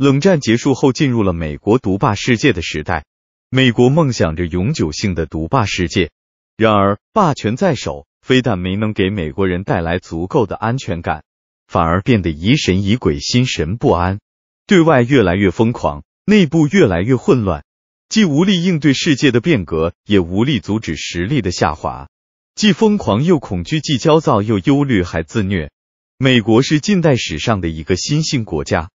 冷战结束后，进入了美国独霸世界的时代。美国梦想着永久性的独霸世界，然而霸权在手，非但没能给美国人带来足够的安全感，反而变得疑神疑鬼、心神不安，对外越来越疯狂，内部越来越混乱，既无力应对世界的变革，也无力阻止实力的下滑，既疯狂又恐惧，既焦躁又忧虑，还自虐。美国是近代史上的一个新兴国家。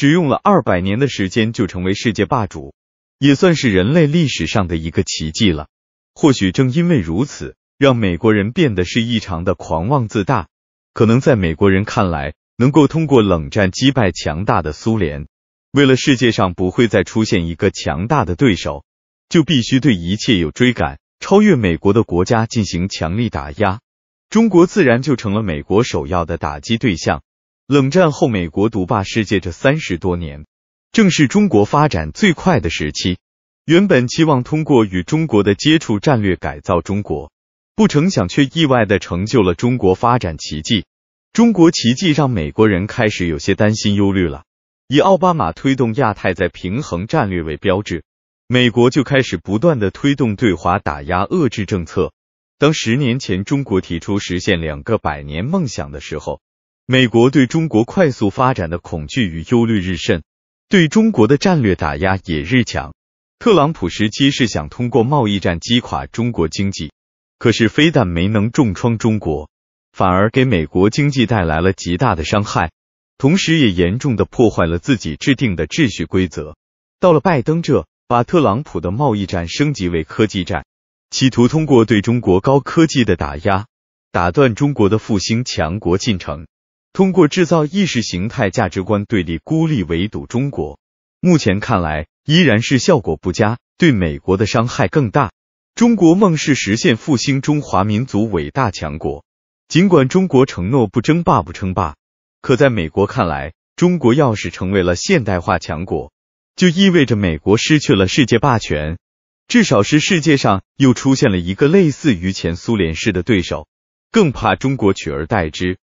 只用了二百年的时间就成为世界霸主，也算是人类历史上的一个奇迹了。或许正因为如此，让美国人变得是异常的狂妄自大。可能在美国人看来，能够通过冷战击败强大的苏联，为了世界上不会再出现一个强大的对手，就必须对一切有追赶、超越美国的国家进行强力打压。中国自然就成了美国首要的打击对象。冷战后，美国独霸世界这三十多年，正是中国发展最快的时期。原本期望通过与中国的接触战略改造中国，不成想却意外的成就了中国发展奇迹。中国奇迹让美国人开始有些担心忧虑了。以奥巴马推动亚太再平衡战略为标志，美国就开始不断的推动对华打压遏制政策。当十年前中国提出实现两个百年梦想的时候。美国对中国快速发展的恐惧与忧虑日甚，对中国的战略打压也日强。特朗普时期是想通过贸易战击垮中国经济，可是非但没能重创中国，反而给美国经济带来了极大的伤害，同时也严重的破坏了自己制定的秩序规则。到了拜登这，把特朗普的贸易战升级为科技战，企图通过对中国高科技的打压，打断中国的复兴强国进程。通过制造意识形态价值观对立、孤立围堵中国，目前看来依然是效果不佳，对美国的伤害更大。中国梦是实现复兴中华民族伟大强国。尽管中国承诺不争霸、不称霸，可在美国看来，中国要是成为了现代化强国，就意味着美国失去了世界霸权，至少是世界上又出现了一个类似于前苏联式的对手，更怕中国取而代之。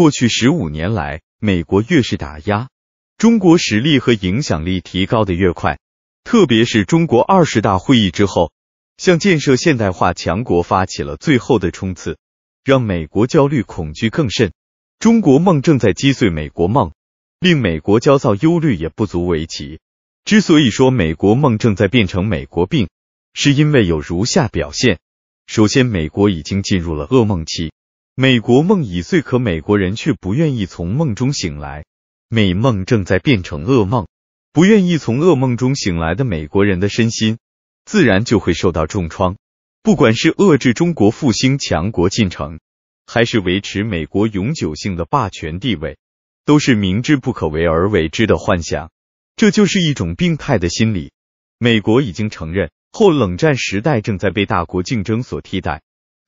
过去十五年来，美国越是打压，中国实力和影响力提高的越快。特别是中国二十大会议之后，向建设现代化强国发起了最后的冲刺，让美国焦虑恐惧更甚。中国梦正在击碎美国梦，令美国焦躁忧虑也不足为奇。之所以说美国梦正在变成美国病，是因为有如下表现：首先，美国已经进入了噩梦期。美国梦已碎，可美国人却不愿意从梦中醒来。美梦正在变成噩梦，不愿意从噩梦中醒来的美国人的身心，自然就会受到重创。不管是遏制中国复兴强国进程，还是维持美国永久性的霸权地位，都是明知不可为而为之的幻想。这就是一种病态的心理。美国已经承认，后冷战时代正在被大国竞争所替代。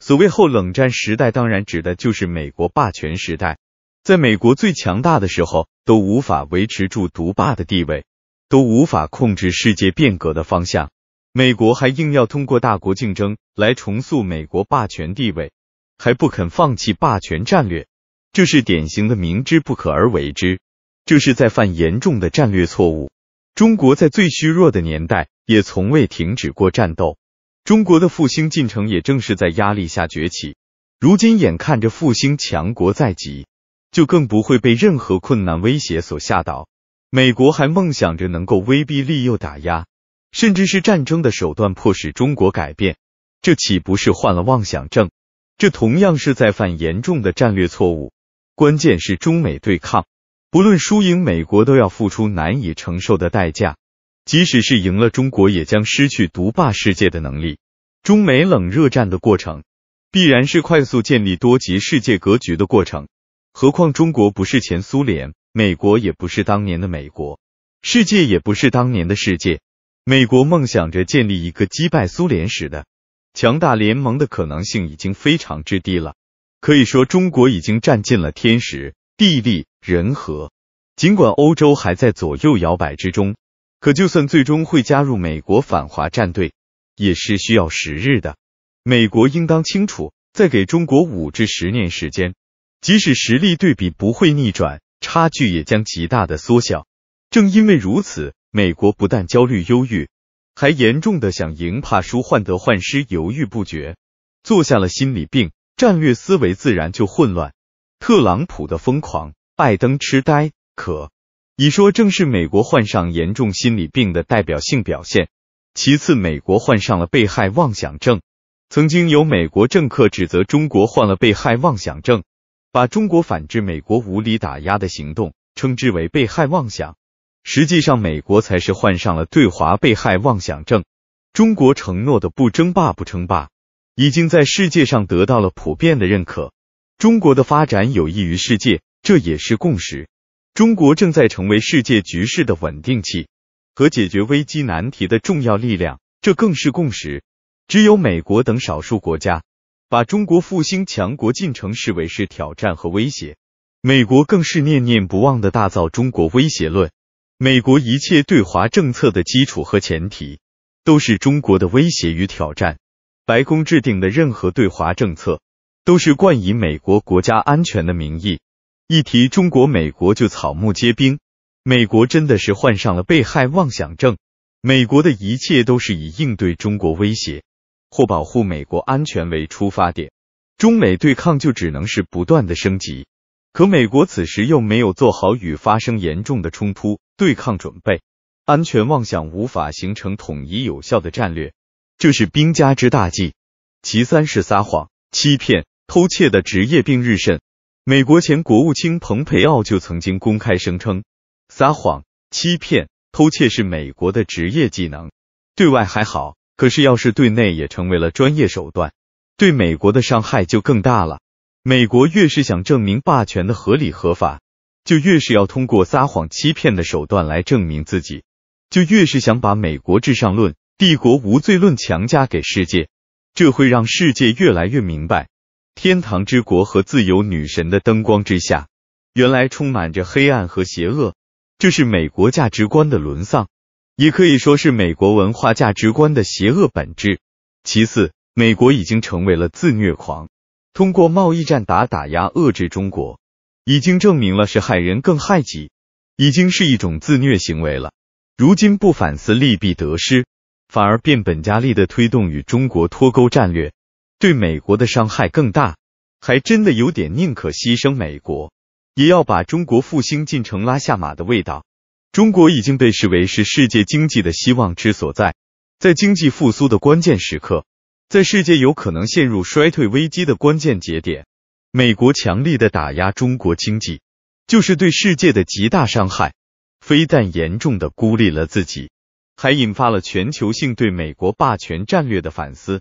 所谓后冷战时代，当然指的就是美国霸权时代。在美国最强大的时候，都无法维持住独霸的地位，都无法控制世界变革的方向。美国还硬要通过大国竞争来重塑美国霸权地位，还不肯放弃霸权战略，这是典型的明知不可而为之，这是在犯严重的战略错误。中国在最虚弱的年代，也从未停止过战斗。中国的复兴进程也正是在压力下崛起，如今眼看着复兴强国在即，就更不会被任何困难威胁所吓倒。美国还梦想着能够威逼利诱、打压，甚至是战争的手段迫使中国改变，这岂不是患了妄想症？这同样是在犯严重的战略错误。关键是中美对抗，不论输赢，美国都要付出难以承受的代价。即使是赢了，中国也将失去独霸世界的能力。中美冷热战的过程，必然是快速建立多极世界格局的过程。何况中国不是前苏联，美国也不是当年的美国，世界也不是当年的世界。美国梦想着建立一个击败苏联时的强大联盟的可能性已经非常之低了。可以说，中国已经占尽了天时、地利、人和。尽管欧洲还在左右摇摆之中。可就算最终会加入美国反华战队，也是需要时日的。美国应当清楚，在给中国五至十年时间，即使实力对比不会逆转，差距也将极大的缩小。正因为如此，美国不但焦虑忧郁，还严重的想赢怕输，患得患失，犹豫不决，坐下了心理病，战略思维自然就混乱。特朗普的疯狂，拜登痴呆，可。你说，正是美国患上严重心理病的代表性表现。其次，美国患上了被害妄想症。曾经有美国政客指责中国患了被害妄想症，把中国反制美国无理打压的行动称之为被害妄想。实际上，美国才是患上了对华被害妄想症。中国承诺的不争霸、不称霸，已经在世界上得到了普遍的认可。中国的发展有益于世界，这也是共识。中国正在成为世界局势的稳定器和解决危机难题的重要力量，这更是共识。只有美国等少数国家把中国复兴强国进程视为是挑战和威胁，美国更是念念不忘的打造中国威胁论。美国一切对华政策的基础和前提都是中国的威胁与挑战，白宫制定的任何对华政策都是冠以美国国家安全的名义。一提中国，美国就草木皆兵。美国真的是患上了被害妄想症。美国的一切都是以应对中国威胁或保护美国安全为出发点，中美对抗就只能是不断的升级。可美国此时又没有做好与发生严重的冲突对抗准备，安全妄想无法形成统一有效的战略，这是兵家之大忌。其三是撒谎、欺骗、偷窃的职业病日甚。美国前国务卿蓬佩奥就曾经公开声称，撒谎、欺骗、偷窃是美国的职业技能。对外还好，可是要是对内也成为了专业手段，对美国的伤害就更大了。美国越是想证明霸权的合理合法，就越是要通过撒谎、欺骗的手段来证明自己，就越是想把美国至上论、帝国无罪论强加给世界，这会让世界越来越明白。天堂之国和自由女神的灯光之下，原来充满着黑暗和邪恶。这是美国价值观的沦丧，也可以说是美国文化价值观的邪恶本质。其次，美国已经成为了自虐狂，通过贸易战打打压遏制中国，已经证明了是害人更害己，已经是一种自虐行为了。如今不反思利弊得失，反而变本加厉的推动与中国脱钩战略。对美国的伤害更大，还真的有点宁可牺牲美国，也要把中国复兴进程拉下马的味道。中国已经被视为是世界经济的希望之所在，在经济复苏的关键时刻，在世界有可能陷入衰退危机的关键节点，美国强力的打压中国经济，就是对世界的极大伤害。非但严重的孤立了自己，还引发了全球性对美国霸权战略的反思。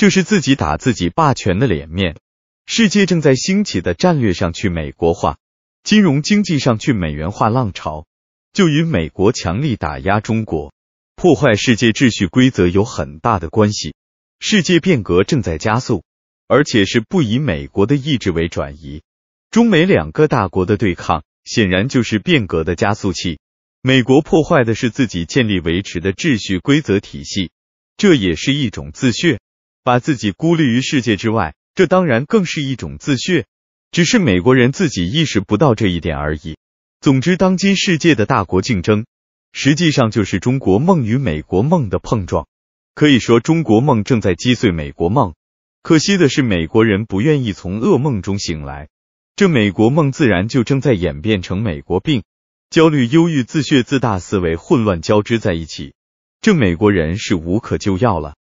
这是自己打自己霸权的脸面。世界正在兴起的战略上去美国化、金融经济上去美元化浪潮，就与美国强力打压中国、破坏世界秩序规则有很大的关系。世界变革正在加速，而且是不以美国的意志为转移。中美两个大国的对抗，显然就是变革的加速器。美国破坏的是自己建立维持的秩序规则体系，这也是一种自血。把自己孤立于世界之外，这当然更是一种自虐，只是美国人自己意识不到这一点而已。总之，当今世界的大国竞争，实际上就是中国梦与美国梦的碰撞。可以说，中国梦正在击碎美国梦。可惜的是，美国人不愿意从噩梦中醒来，这美国梦自然就正在演变成美国病，焦虑、忧郁、自血、自大、思维混乱交织在一起，这美国人是无可救药了。